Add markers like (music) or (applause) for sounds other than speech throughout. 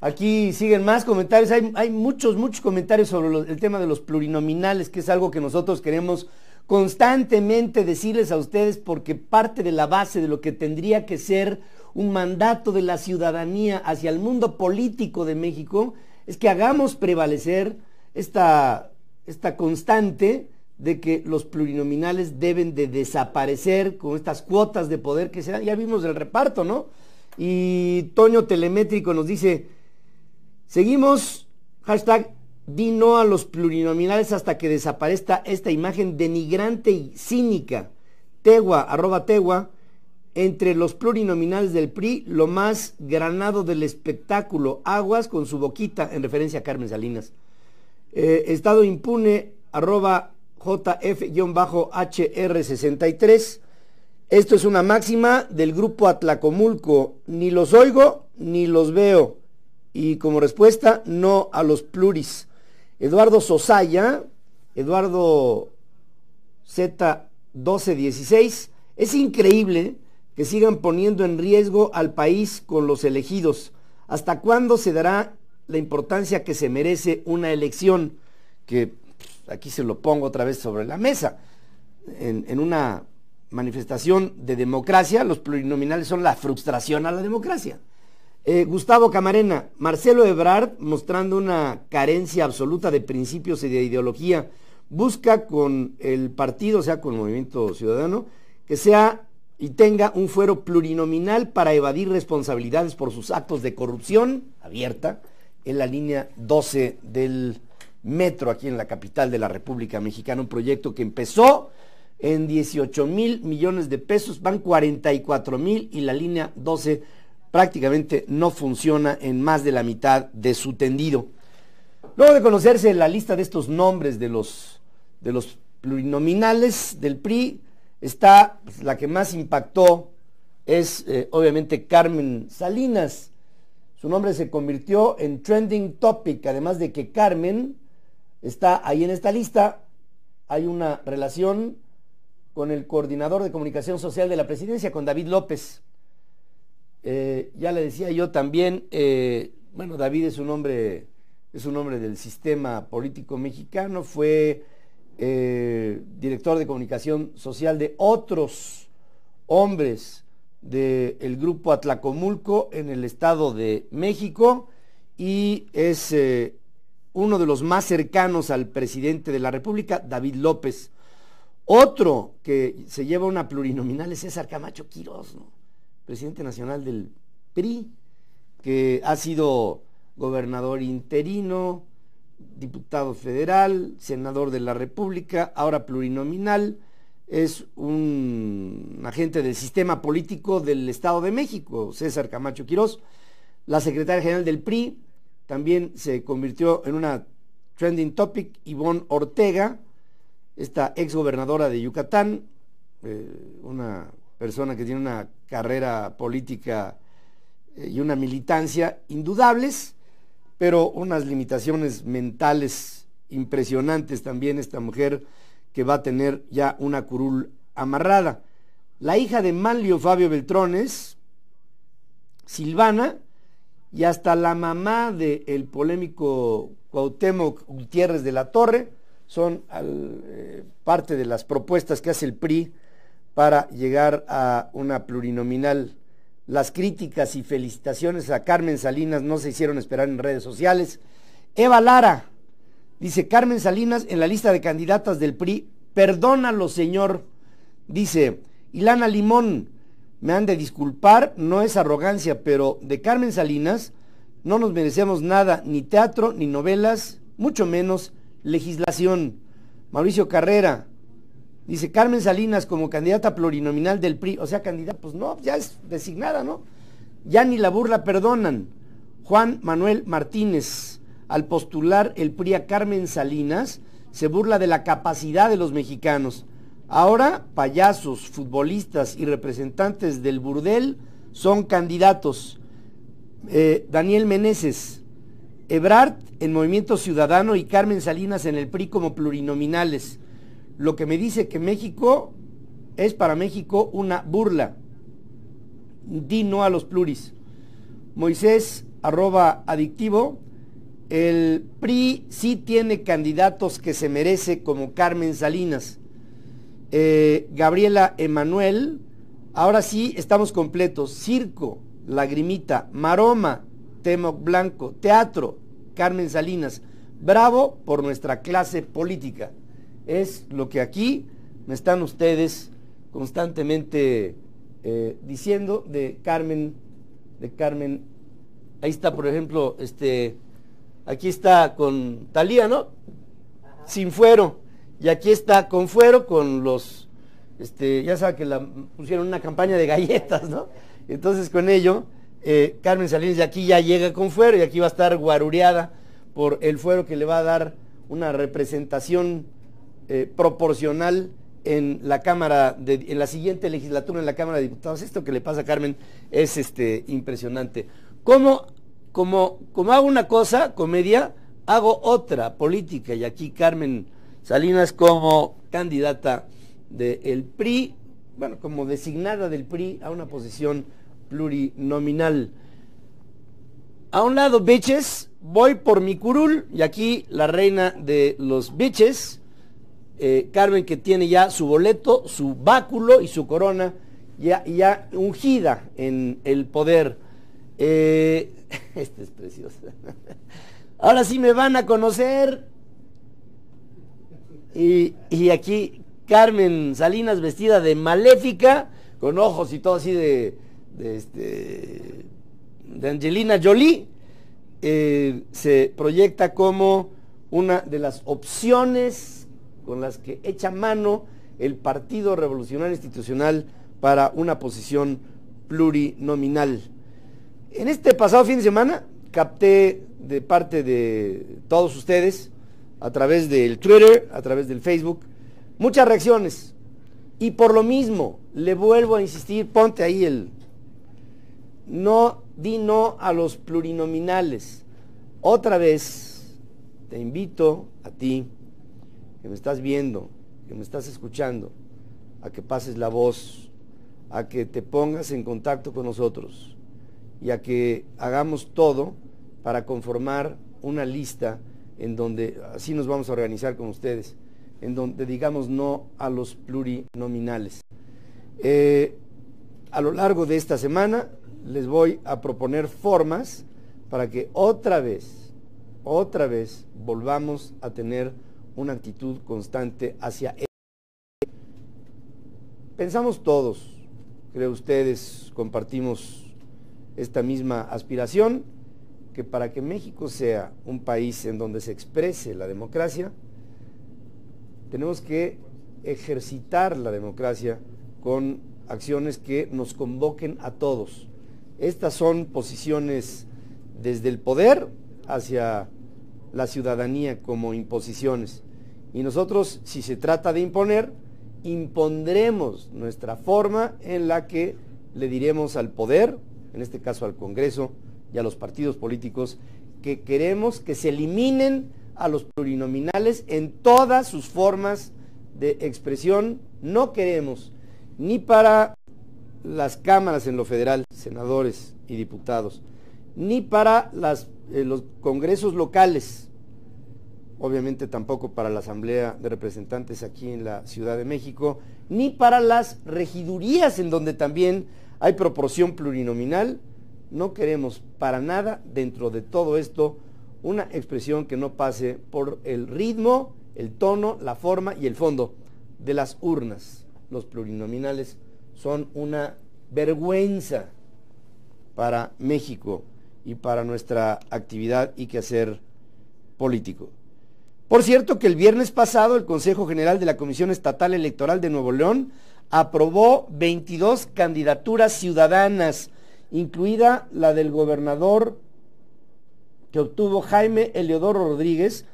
Aquí siguen más comentarios. Hay, muchos, muchos comentarios sobre el tema de los plurinominales, que es algo que nosotros queremos constantemente decirles a ustedes porque parte de la base de lo que tendría que ser un mandato de la ciudadanía hacia el mundo político de México es que hagamos prevalecer esta, esta constante de que los plurinominales deben de desaparecer con estas cuotas de poder que se dan. Ya vimos el reparto, ¿no? Y Toño Telemétrico nos dice, Seguimos, hashtag, di no a los plurinominales hasta que desaparezca esta imagen denigrante y cínica. Tegua, arroba tegua, entre los plurinominales del PRI, lo más granado del espectáculo, aguas con su boquita, en referencia a Carmen Salinas. Eh, estado impune, arroba JF-HR63. Esto es una máxima del grupo Atlacomulco. Ni los oigo ni los veo y como respuesta no a los pluris. Eduardo Sosaya, Eduardo Z1216, es increíble que sigan poniendo en riesgo al país con los elegidos. ¿Hasta cuándo se dará la importancia que se merece una elección? Que pues, aquí se lo pongo otra vez sobre la mesa. En, en una manifestación de democracia, los plurinominales son la frustración a la democracia. Eh, Gustavo Camarena, Marcelo Ebrard, mostrando una carencia absoluta de principios y de ideología, busca con el partido, o sea, con el Movimiento Ciudadano, que sea y tenga un fuero plurinominal para evadir responsabilidades por sus actos de corrupción abierta en la línea 12 del metro aquí en la capital de la República Mexicana, un proyecto que empezó en 18 mil millones de pesos, van 44 mil y la línea 12 prácticamente no funciona en más de la mitad de su tendido. Luego de conocerse la lista de estos nombres de los, de los plurinominales del PRI, está pues, la que más impactó es eh, obviamente Carmen Salinas. Su nombre se convirtió en trending topic, además de que Carmen está ahí en esta lista. Hay una relación con el coordinador de comunicación social de la presidencia, con David López. Eh, ya le decía yo también, eh, bueno, David es un hombre, es un hombre del sistema político mexicano, fue eh, director de comunicación social de otros hombres del grupo Atlacomulco en el Estado de México y es uno de los más cercanos al presidente de la República, David López. Otro que se lleva una plurinominal es César Camacho Quiroz, ¿no? presidente nacional del PRI, que ha sido gobernador interino, diputado federal, senador de la República, ahora plurinominal, es un agente del sistema político del Estado de México, César Camacho Quirós. La secretaria general del PRI también se convirtió en una trending topic, Ivonne Ortega, esta exgobernadora de Yucatán, eh, una persona que tiene una carrera política eh, y una militancia indudables, pero unas limitaciones mentales impresionantes también esta mujer que va a tener ya una curul amarrada. La hija de Manlio Fabio Beltrones, Silvana, y hasta la mamá del el polémico Cuauhtémoc Gutiérrez de la Torre, son eh, parte de las propuestas que hace el PRI para llegar a una plurinominal. Las críticas y felicitaciones a Carmen Salinas no se hicieron esperar en redes sociales. Eva Lara dice, Carmen Salinas en la lista de candidatas del PRI, perdónalo señor, dice, Ilana Limón, me han de disculpar, no es arrogancia, pero de Carmen Salinas no nos merecemos nada, ni teatro, ni novelas, mucho menos legislación. Mauricio Carrera, Dice Carmen Salinas como candidata plurinominal del PRI, o sea, candidata, pues no, ya es designada, ¿no? Ya ni la burla perdonan. Juan Manuel Martínez, al postular el PRI a Carmen Salinas, se burla de la capacidad de los mexicanos. Ahora, payasos, futbolistas y representantes del burdel son candidatos. Eh, Daniel Meneses, Ebrard en Movimiento Ciudadano y Carmen Salinas en el PRI como plurinominales lo que me dice que México es para México una burla. Di no a los pluris. Moisés arroba adictivo. El PRI sí tiene candidatos que se merece como Carmen Salinas. Eh, Gabriela Emanuel. Ahora sí estamos completos. Circo, Lagrimita, Maroma, Temoc Blanco, Teatro, Carmen Salinas. Bravo por nuestra clase política es lo que aquí me están ustedes constantemente eh, diciendo de Carmen, de Carmen. Ahí está, por ejemplo, este, aquí está con Talía, ¿no? Sin fuero. Y aquí está con fuero, con los, este, ya saben que la pusieron una campaña de galletas, ¿no? Entonces con ello, eh, Carmen Salinas de aquí ya llega con fuero y aquí va a estar guarureada por el fuero que le va a dar una representación eh, proporcional en la Cámara, de, en la siguiente legislatura en la Cámara de Diputados. Esto que le pasa a Carmen es este, impresionante. Como, como, como hago una cosa, comedia, hago otra, política, y aquí Carmen Salinas como candidata del PRI, bueno, como designada del PRI a una posición plurinominal. A un lado, bitches, voy por mi curul, y aquí la reina de los bitches, eh, Carmen que tiene ya su boleto, su báculo y su corona ya, ya ungida en el poder. Eh, (laughs) esta es preciosa. (laughs) Ahora sí me van a conocer. Y, aquí Carmen Salinas vestida de maléfica, con ojos y todo así de, de, este, Angelina Jolie, eh, se proyecta como una de las opciones con las que echa mano el Partido Revolucionario Institucional para una posición plurinominal. En este pasado fin de semana capté de parte de todos ustedes, a través del Twitter, a través del Facebook, muchas reacciones. Y por lo mismo, le vuelvo a insistir, ponte ahí el... No di no a los plurinominales. Otra vez, te invito a ti que me estás viendo, que me estás escuchando, a que pases la voz, a que te pongas en contacto con nosotros y a que hagamos todo para conformar una lista en donde, así nos vamos a organizar con ustedes, en donde digamos no a los plurinominales. Eh, a lo largo de esta semana les voy a proponer formas para que otra vez, otra vez volvamos a tener una actitud constante hacia él. Pensamos todos, creo ustedes, compartimos esta misma aspiración, que para que México sea un país en donde se exprese la democracia, tenemos que ejercitar la democracia con acciones que nos convoquen a todos. Estas son posiciones desde el poder hacia la ciudadanía como imposiciones. Y nosotros, si se trata de imponer, impondremos nuestra forma en la que le diremos al poder, en este caso al Congreso y a los partidos políticos, que queremos que se eliminen a los plurinominales en todas sus formas de expresión. No queremos ni para las cámaras en lo federal, senadores y diputados, ni para eh, los congresos locales, obviamente tampoco para la Asamblea de Representantes aquí en la Ciudad de México, ni para las regidurías en donde también hay proporción plurinominal. No queremos para nada dentro de todo esto una expresión que no pase por el ritmo, el tono, la forma y el fondo de las urnas. Los plurinominales son una vergüenza para México y para nuestra actividad y quehacer político. Por cierto que el viernes pasado el Consejo General de la Comisión Estatal Electoral de Nuevo León aprobó 22 candidaturas ciudadanas, incluida la del gobernador que obtuvo Jaime Eleodoro Rodríguez,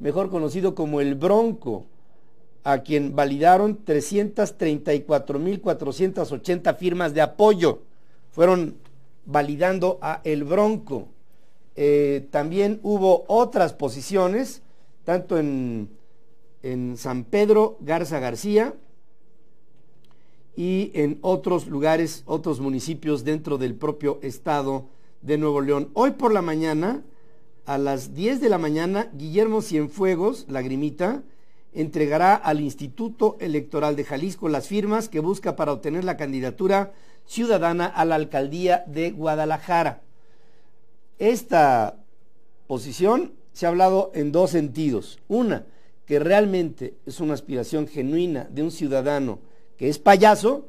mejor conocido como el Bronco, a quien validaron 334.480 firmas de apoyo. Fueron validando a el Bronco. Eh, también hubo otras posiciones tanto en, en San Pedro Garza García y en otros lugares, otros municipios dentro del propio estado de Nuevo León. Hoy por la mañana, a las 10 de la mañana, Guillermo Cienfuegos, lagrimita, entregará al Instituto Electoral de Jalisco las firmas que busca para obtener la candidatura ciudadana a la alcaldía de Guadalajara. Esta posición se ha hablado en dos sentidos. Una, que realmente es una aspiración genuina de un ciudadano que es payaso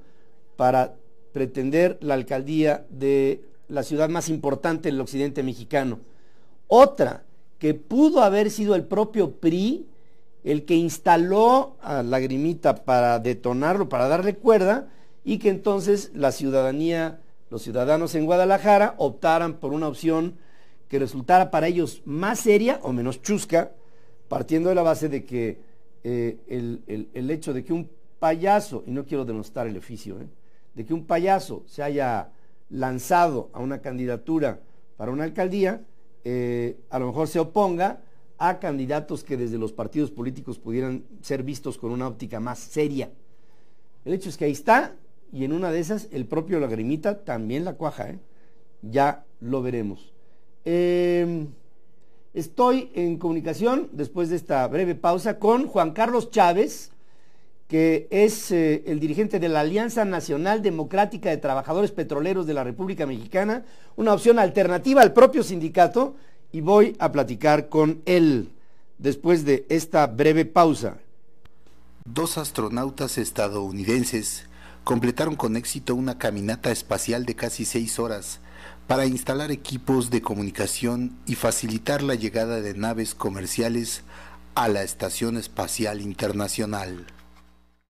para pretender la alcaldía de la ciudad más importante del occidente mexicano. Otra, que pudo haber sido el propio PRI el que instaló a Lagrimita para detonarlo, para darle cuerda, y que entonces la ciudadanía, los ciudadanos en Guadalajara optaran por una opción que resultara para ellos más seria o menos chusca, partiendo de la base de que eh, el, hecho de que un payaso, y no quiero denostar el oficio, eh, de que un payaso se haya lanzado a una candidatura para una alcaldía, eh, a lo mejor se oponga a candidatos que desde los partidos políticos pudieran ser vistos con una óptica más seria. El hecho es que ahí está, y en una de esas el propio Lagrimita también la cuaja, ya lo veremos. Em, estoy en comunicación, después de esta breve pausa, con Juan Carlos Chávez, que es eh, el dirigente de la Alianza Nacional Democrática de Trabajadores Petroleros de la República Mexicana, una opción alternativa al propio sindicato, y voy a platicar con él después de esta breve pausa. Dos astronautas estadounidenses completaron con éxito una caminata espacial de casi seis horas para instalar equipos de comunicación y facilitar la llegada de naves comerciales a la Estación Espacial Internacional.